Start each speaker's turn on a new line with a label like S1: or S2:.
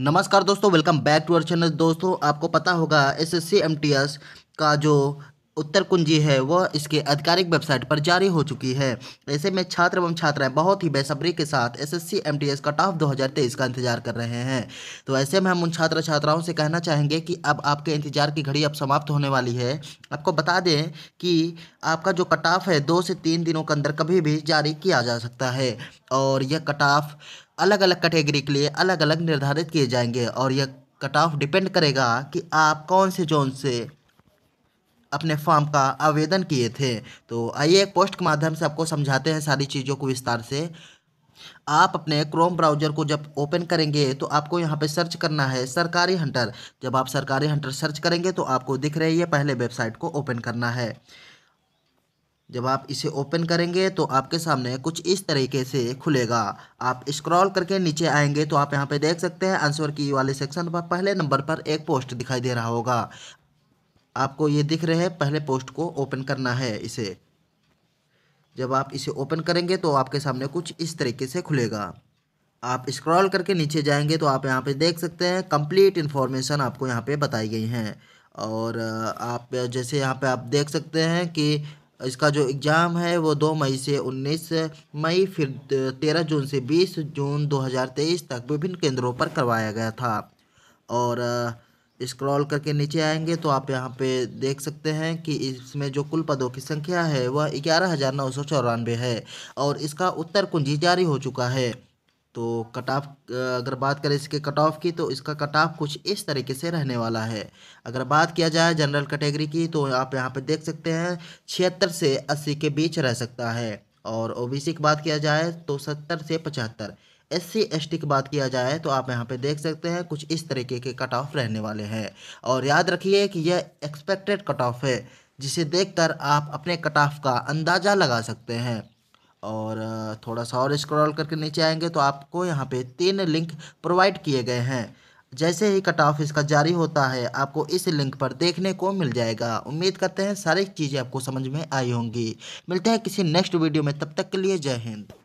S1: नमस्कार दोस्तों welcome back to our channel दोस्तों आपको पता होगा S S C M T S का जो उत्तर कुंजी है वह इसके आधिकारिक वेबसाइट पर जारी हो चुकी है ऐसे में छात्र एवं छात्राएं बहुत ही बेसब्री के साथ एसएससी एमटीएस कट ऑफ तेईस का इंतजार कर रहे हैं तो ऐसे में हम उन छात्र छात्राओं से कहना चाहेंगे कि अब आपके इंतजार की घड़ी अब समाप्त होने वाली है आपको बता दें कि आपका जो कट ऑफ है दो से तीन दिनों के अंदर कभी भी जारी किया जा सकता है और यह कट ऑफ अलग अलग कैटेगरी के लिए अलग अलग निर्धारित किए जाएंगे और यह कट ऑफ डिपेंड करेगा कि आप कौन से जोन से अपने फॉर्म का आवेदन किए थे तो आइए एक पोस्ट के माध्यम से आपको समझाते हैं सारी चीज़ों को विस्तार से आप अपने क्रोम ब्राउजर को जब ओपन करेंगे तो आपको यहाँ पे सर्च करना है सरकारी हंटर जब आप सरकारी हंटर सर्च करेंगे तो आपको दिख रही है पहले वेबसाइट को ओपन करना है जब आप इसे ओपन करेंगे तो आपके सामने कुछ इस तरीके से खुलेगा आप स्क्रॉल करके नीचे आएंगे तो आप यहाँ पे देख सकते हैं आंसर की वाले सेक्शन पर पहले नंबर पर एक पोस्ट दिखाई दे रहा होगा आपको ये दिख रहे हैं पहले पोस्ट को ओपन करना है इसे जब आप इसे ओपन करेंगे तो आपके सामने कुछ इस तरीके से खुलेगा आप स्क्रॉल करके नीचे जाएंगे तो आप यहाँ पे देख सकते हैं कंप्लीट इन्फॉर्मेशन आपको यहाँ पे बताई गई हैं और आप जैसे यहाँ पे आप देख सकते हैं कि इसका जो एग्ज़ाम है वो दो मई से उन्नीस मई फिर तेरह जून से बीस जून दो तक विभिन्न केंद्रों पर करवाया गया था और स्क्रॉल करके नीचे आएंगे तो आप यहाँ पे देख सकते हैं कि इसमें जो कुल पदों की संख्या है वह ग्यारह हज़ार नौ सौ चौरानवे है और इसका उत्तर कुंजी जारी हो चुका है तो कट ऑफ अगर बात करें इसके कट ऑफ की तो इसका कट ऑफ कुछ इस तरीके से रहने वाला है अगर बात किया जाए जनरल कैटेगरी की तो आप यहाँ पे देख सकते हैं छिहत्तर से अस्सी के बीच रह सकता है और ओबीसी की बात किया जाए तो सत्तर से पचहत्तर एस सी एस टी की बात किया जाए तो आप यहाँ पे देख सकते हैं कुछ इस तरीके के कट ऑफ रहने वाले हैं और याद रखिए कि यह एक्सपेक्टेड कट ऑफ है जिसे देखकर आप अपने कट ऑफ का अंदाज़ा लगा सकते हैं और थोड़ा सा और स्क्रॉल करके नीचे आएंगे तो आपको यहाँ पे तीन लिंक प्रोवाइड किए गए हैं जैसे ही कट ऑफ इसका जारी होता है आपको इस लिंक पर देखने को मिल जाएगा उम्मीद करते हैं सारी चीज़ें आपको समझ में आई होंगी मिलते हैं किसी नेक्स्ट वीडियो में तब तक के लिए जय हिंद